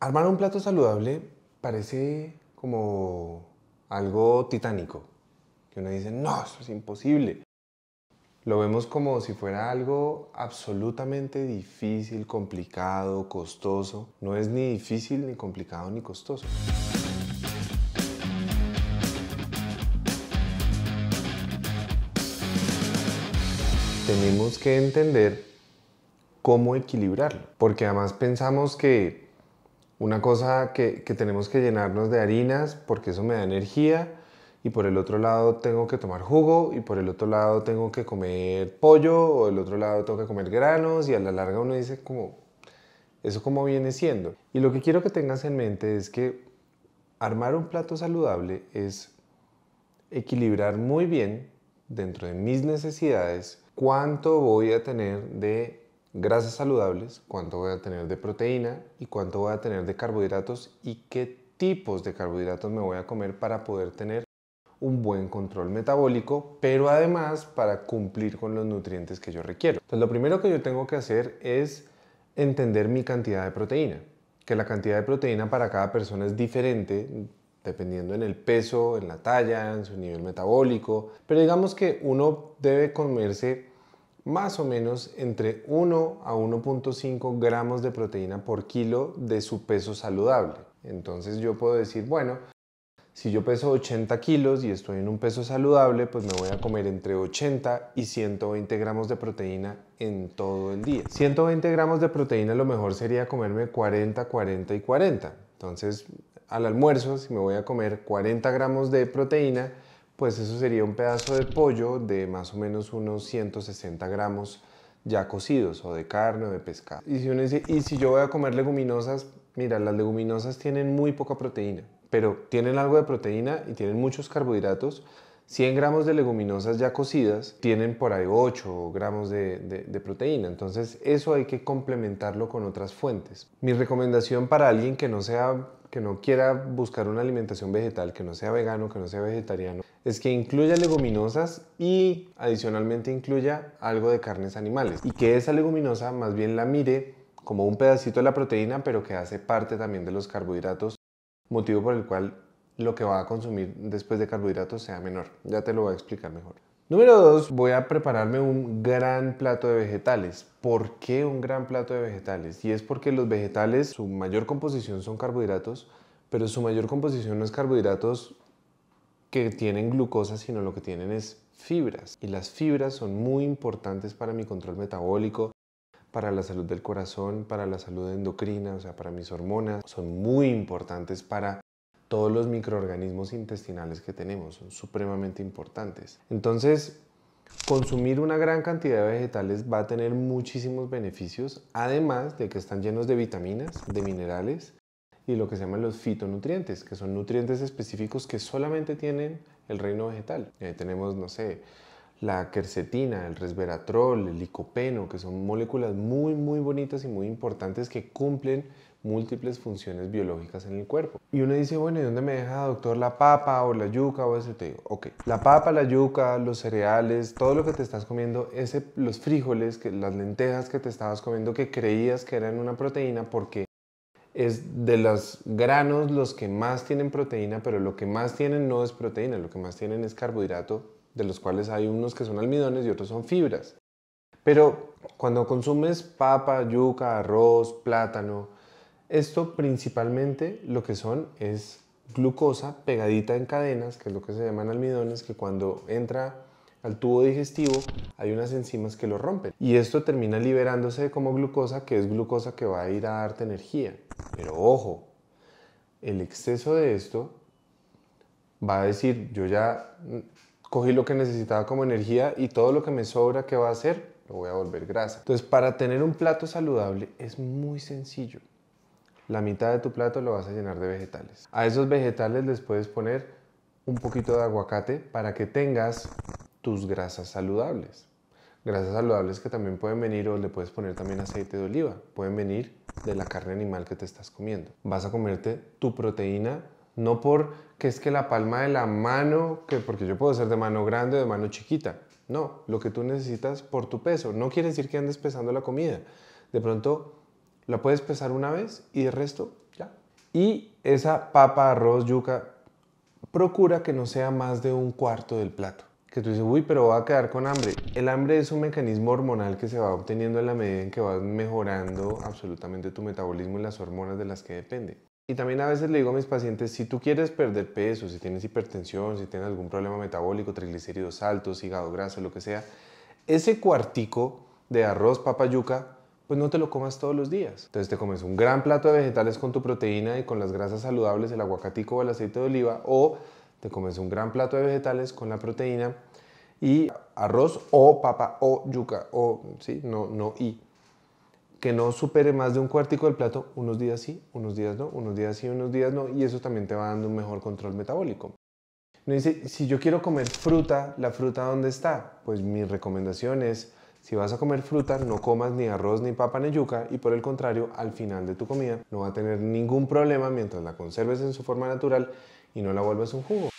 Armar un plato saludable parece como algo titánico, que uno dice, no, eso es imposible. Lo vemos como si fuera algo absolutamente difícil, complicado, costoso. No es ni difícil, ni complicado, ni costoso. Tenemos que entender cómo equilibrarlo, porque además pensamos que una cosa que, tenemos que llenarnos de harinas porque eso me da energía y por el otro lado tengo que tomar jugo y por el otro lado tengo que comer pollo o el otro lado tengo que comer granos y a la larga uno dice como eso como viene siendo. Y lo que quiero que tengas en mente es que armar un plato saludable es equilibrar muy bien dentro de mis necesidades cuánto voy a tener de grasas saludables, cuánto voy a tener de proteína y cuánto voy a tener de carbohidratos y qué tipos de carbohidratos me voy a comer para poder tener un buen control metabólico, pero además para cumplir con los nutrientes que yo requiero. Entonces lo primero que yo tengo que hacer es entender mi cantidad de proteína, que la cantidad de proteína para cada persona es diferente dependiendo en el peso, en la talla, en su nivel metabólico, pero digamos que uno debe comerse más o menos entre 1 a 1.5 gramos de proteína por kilo de su peso saludable. Entonces yo puedo decir, bueno, si yo peso 80 kilos y estoy en un peso saludable, pues me voy a comer entre 80 y 120 gramos de proteína en todo el día. 120 gramos de proteína lo mejor sería comerme 40, 40 y 40. Entonces al almuerzo, si me voy a comer 40 gramos de proteína, pues eso sería un pedazo de pollo de más o menos unos 160 gramos ya cocidos o de carne o de pescado. Y si yo voy a comer leguminosas? Mira, las leguminosas tienen muy poca proteína, pero tienen algo de proteína y tienen muchos carbohidratos. 100 gramos de leguminosas ya cocidas tienen por ahí 8 gramos de, proteína, entonces eso hay que complementarlo con otras fuentes. Mi recomendación para alguien que no sea que no quiera buscar una alimentación vegetal, que no sea vegano, que no sea vegetariano, es que incluya leguminosas y adicionalmente incluya algo de carnes animales. Y que esa leguminosa más bien la mire como un pedacito de la proteína, pero que hace parte también de los carbohidratos, motivo por el cual lo que va a consumir después de carbohidratos sea menor. Ya te lo voy a explicar mejor. Número dos, voy a prepararme un gran plato de vegetales. ¿Por qué un gran plato de vegetales? Y es porque los vegetales, su mayor composición son carbohidratos, pero su mayor composición no es carbohidratos que tienen glucosa, sino lo que tienen es fibras. Y las fibras son muy importantes para mi control metabólico, para la salud del corazón, para la salud endocrina, o sea, para mis hormonas. Son muy importantes para todos los microorganismos intestinales que tenemos, son supremamente importantes. Entonces, consumir una gran cantidad de vegetales va a tener muchísimos beneficios, además de que están llenos de vitaminas, de minerales y lo que se llaman los fitonutrientes, que son nutrientes específicos que solamente tienen el reino vegetal. Eh, tenemos, no sé, la quercetina, el resveratrol, el licopeno, que son moléculas muy, muy bonitas y muy importantes que cumplen múltiples funciones biológicas en el cuerpo. Y uno dice, bueno, ¿y dónde me deja, doctor, la papa o la yuca o eso? Te digo, ok, la papa, la yuca, los cereales, todo lo que te estás comiendo, ese, los frijoles, que, las lentejas que te estabas comiendo que creías que eran una proteína porque es de los granos los que más tienen proteína, pero lo que más tienen no es proteína, lo que más tienen es carbohidrato, de los cuales hay unos que son almidones y otros son fibras. Pero cuando consumes papa, yuca, arroz, plátano, esto principalmente lo que son es glucosa pegadita en cadenas, que es lo que se llaman almidones, que cuando entra al tubo digestivo hay unas enzimas que lo rompen. Y esto termina liberándose como glucosa, que es glucosa que va a ir a darte energía. Pero ojo, el exceso de esto va a decir, yo ya cogí lo que necesitaba como energía y todo lo que me sobra, que va a hacer? Lo voy a volver grasa. Entonces, para tener un plato saludable es muy sencillo la mitad de tu plato lo vas a llenar de vegetales. A esos vegetales les puedes poner un poquito de aguacate para que tengas tus grasas saludables. Grasas saludables que también pueden venir o le puedes poner también aceite de oliva. Pueden venir de la carne animal que te estás comiendo. Vas a comerte tu proteína no por que es que la palma de la mano, que porque yo puedo ser de mano grande o de mano chiquita. No, lo que tú necesitas por tu peso. No quiere decir que andes pesando la comida. De pronto la puedes pesar una vez y el resto ya. Y esa papa, arroz, yuca, procura que no sea más de un cuarto del plato. Que tú dices, uy, pero va a quedar con hambre. El hambre es un mecanismo hormonal que se va obteniendo en la medida en que vas mejorando absolutamente tu metabolismo y las hormonas de las que depende. Y también a veces le digo a mis pacientes, si tú quieres perder peso, si tienes hipertensión, si tienes algún problema metabólico, triglicéridos altos, hígado graso, lo que sea, ese cuartico de arroz, papa, yuca pues no te lo comas todos los días. Entonces te comes un gran plato de vegetales con tu proteína y con las grasas saludables, el aguacatico o el aceite de oliva, o te comes un gran plato de vegetales con la proteína y arroz o papa o yuca o, sí, no, no, y. Que no supere más de un cuartico del plato, unos días sí, unos días no, unos días sí, unos días no, y eso también te va dando un mejor control metabólico. No dice, si yo quiero comer fruta, ¿la fruta dónde está? Pues mi recomendación es si vas a comer fruta, no comas ni arroz ni papa ni yuca y por el contrario, al final de tu comida no va a tener ningún problema mientras la conserves en su forma natural y no la vuelves un jugo.